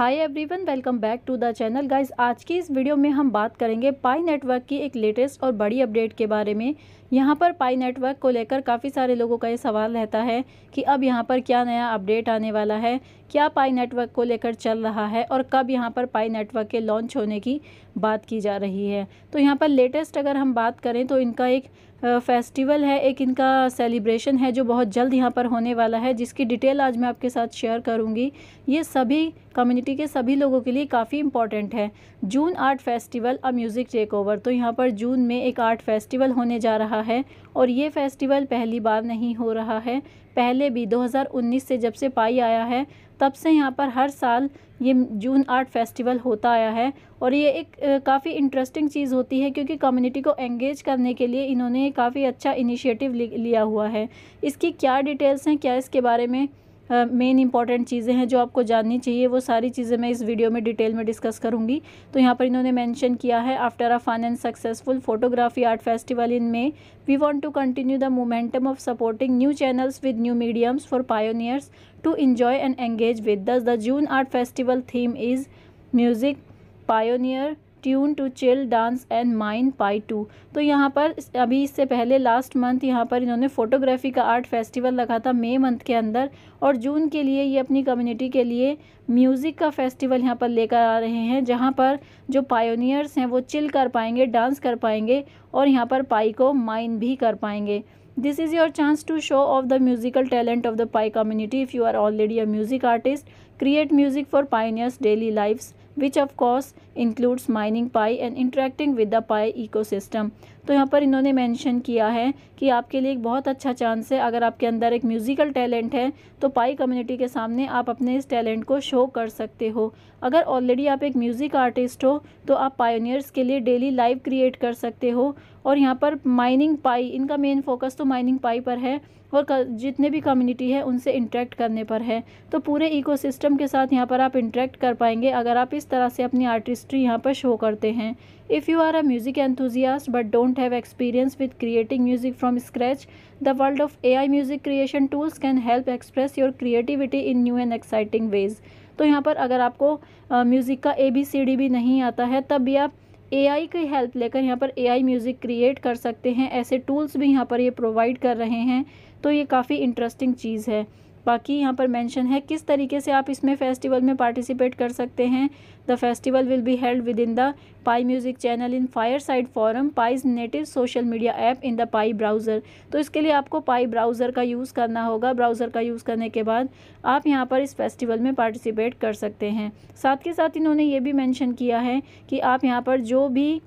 Hi everyone welcome back to the channel guys आज की इस वीडियो में हम बात करेंगे पाई नेटवर्क की एक लेटेस्ट और बड़ी अपडेट के बारे में यहाँ पर पाई नेटवर्क को लेकर काफ़ी सारे लोगों का ये सवाल रहता है कि अब यहाँ पर क्या नया अपडेट आने वाला है क्या पाई नेटवर्क को लेकर चल रहा है और कब यहाँ पर पाई नेटवर्क के लॉन्च होने की बात की जा रही है तो यहाँ पर लेटेस्ट अगर हम बात करें तो इनका एक फेस्टिवल है एक इनका सेलिब्रेशन है जो बहुत जल्द यहाँ पर होने वाला है जिसकी डिटेल आज मैं आपके साथ शेयर करूँगी ये सभी कम्युनिटी के सभी लोगों के लिए काफ़ी इंपॉर्टेंट है June art festival a music takeover तो यहाँ पर जून में एक आर्ट फेस्टिवल होने जा रहा रहा है और ये फेस्टिवल पहली बार नहीं हो रहा है पहले भी 2019 से जब से पाई आया है तब से यहाँ पर हर साल ये जून आर्ट फेस्टिवल होता आया है और ये एक काफ़ी इंटरेस्टिंग चीज़ होती है क्योंकि कम्युनिटी को एंगेज करने के लिए इन्होंने काफ़ी अच्छा इनिशिएटिव लिया हुआ है इसकी क्या डिटेल्स हैं क्या इसके बारे में मेन इंपॉर्टेंट चीज़ें हैं जो आपको जाननी चाहिए वो सारी चीज़ें मैं इस वीडियो में डिटेल में डिस्कस करूँगी तो यहाँ पर इन्होंने मैंशन किया है after a fun and successful photography art festival in May we want to continue the momentum of supporting new channels with new mediums for pioneers to enjoy and engage with thus the June art festival theme is music pioneer tune to chill dance and mine Pi to तो यहाँ पर अभी इससे पहले last month यहाँ पर इन्होंने photography का आर्ट फेस्टिवल रखा था मई मंथ के अंदर और जून के लिए ये अपनी कम्युनिटी के लिए म्यूज़िक का फेस्टिवल यहाँ पर लेकर आ रहे हैं जहाँ पर जो पायोनियर्स हैं वो चिल कर पाएंगे डांस कर पाएंगे और यहाँ पर पाई को माइन भी कर पाएंगे this is your chance to show off the musical talent of the pi community if you are already a music artist create music for pioneers' daily lives, which of course includes mining pie and interacting with the pie ecosystem. तो यहाँ पर इन्होंने mention किया है कि आपके लिए एक बहुत अच्छा चांस है अगर आपके अंदर एक म्यूज़िकल टैलेंट है तो पाई कम्युनिटी के सामने आप अपने इस टैलेंट को शो कर सकते हो अगर ऑलरेडी आप एक म्यूज़िक आर्टिस्ट हो तो आप पायोनियर्स के लिए डेली लाइव क्रिएट कर सकते हो और यहाँ पर माइनिंग पाई इनका मेन फोकस तो माइनिंग पाई पर है और जितने भी कम्युनिटी है उनसे इंटरेक्ट करने पर है तो पूरे इको सिस्टम के साथ यहाँ पर आप इंटरेक्ट कर पाएंगे अगर आप इस तरह से अपनी आर्टिस्ट्री यहाँ पर शो करते हैं if you are a music enthusiast but don't have experience with creating music from scratch the world of A I music creation tools can help express your creativity in new and exciting ways तो यहाँ पर अगर आपको music का A B C D भी नहीं आता है तब भी आप ए आई की हेल्प लेकर यहाँ पर ए आई म्यूज़िक क्रिएट कर सकते हैं ऐसे टूल्स भी यहाँ पर ये प्रोवाइड कर रहे हैं तो ये काफ़ी इंटरेस्टिंग चीज़ है बाकी यहाँ पर मेंशन है किस तरीके से आप इसमें फेस्टिवल में पार्टिसिपेट कर सकते हैं the festival will be held within the Pi music channel in fireside forum Pi's native social media app in the Pi browser तो इसके लिए आपको पाई ब्राउज़र का यूज़ करना होगा ब्राउज़र का यूज़ करने के बाद आप यहाँ पर इस फेस्टिवल में पार्टिसिपेट कर सकते हैं साथ के साथ इन्होंने ये भी मैंशन किया है कि आप यहाँ पर जो भी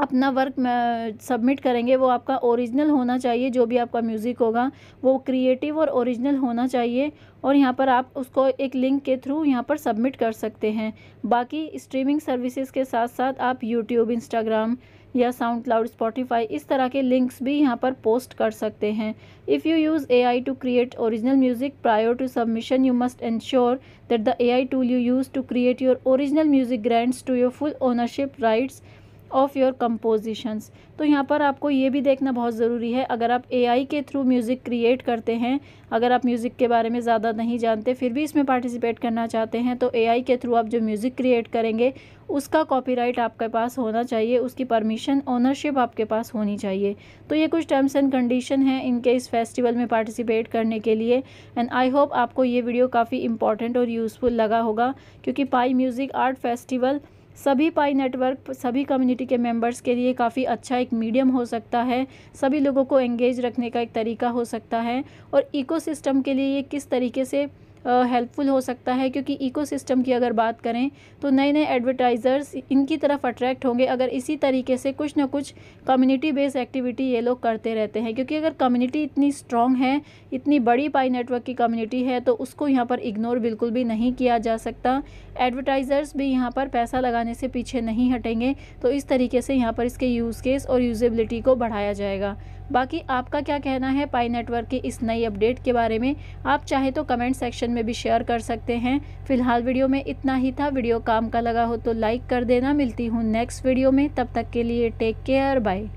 अपना वर्क सबमिट करेंगे वो आपका ओरिजिनल होना चाहिए जो भी आपका म्यूज़िक होगा वो क्रिएटिव और ओरिजिनल होना चाहिए और यहाँ पर आप उसको एक लिंक के थ्रू यहाँ पर सबमिट कर सकते हैं बाकी स्ट्रीमिंग सर्विसेज के साथ साथ आप यूट्यूब इंस्टाग्राम या साउंड क्लाउड स्पॉटिफाई इस तरह के लिंक्स भी यहाँ पर पोस्ट कर सकते हैं if you use A I to create original music prior to submission you must ensure that the A I tool you use to create your original music grants to your full ownership rights of your compositions तो यहाँ पर आपको ये भी देखना बहुत ज़रूरी है अगर आप एआई के थ्रू म्यूज़िक क्रिएट करते हैं अगर आप म्यूज़िक के बारे में ज़्यादा नहीं जानते फिर भी इसमें पार्टिसिपेट करना चाहते हैं तो एआई के थ्रू आप जो म्यूज़िक क्रिएट करेंगे उसका कॉपीराइट आपके पास होना चाहिए उसकी परमिशन ओनरशिप आपके पास होनी चाहिए तो ये कुछ टर्म्स एंड कंडीशन हैं इनके इस फेस्टिवल में पार्टिसिपेट करने के लिए एंड आई होप आपको ये वीडियो काफ़ी इंपॉर्टेंट और यूज़फुल लगा होगा क्योंकि पाई म्यूज़िक आर्ट फेस्टिवल सभी पाई नेटवर्क सभी कम्युनिटी के मेंबर्स के लिए काफ़ी अच्छा एक मीडियम हो सकता है सभी लोगों को एंगेज रखने का एक तरीका हो सकता है और इकोसिस्टम के लिए ये किस तरीके से हेल्पफुल हो सकता है क्योंकि इकोसिस्टम की अगर बात करें तो नए नए एडवर्टाइज़र्स इनकी तरफ अट्रैक्ट होंगे अगर इसी तरीके से कुछ ना कुछ कम्युनिटी बेस्ड एक्टिविटी ये लोग करते रहते हैं क्योंकि अगर कम्युनिटी इतनी स्ट्रॉन्ग है इतनी बड़ी पाई नेटवर्क की कम्युनिटी है तो उसको यहाँ पर इग्नोर बिल्कुल भी नहीं किया जा सकता एडवर्टाइज़र्स भी यहाँ पर पैसा लगाने से पीछे नहीं हटेंगे तो इस तरीके से यहाँ पर इसके यूज़ केस और यूजेबिलिटी को बढ़ाया जाएगा बाकी आपका क्या कहना है पाई नेटवर्क के इस नई अपडेट के बारे में आप चाहे तो कमेंट सेक्शन में भी शेयर कर सकते हैं फिलहाल वीडियो में इतना ही था वीडियो काम का लगा हो तो लाइक कर देना मिलती हूँ नेक्स्ट वीडियो में तब तक के लिए टेक केयर बाय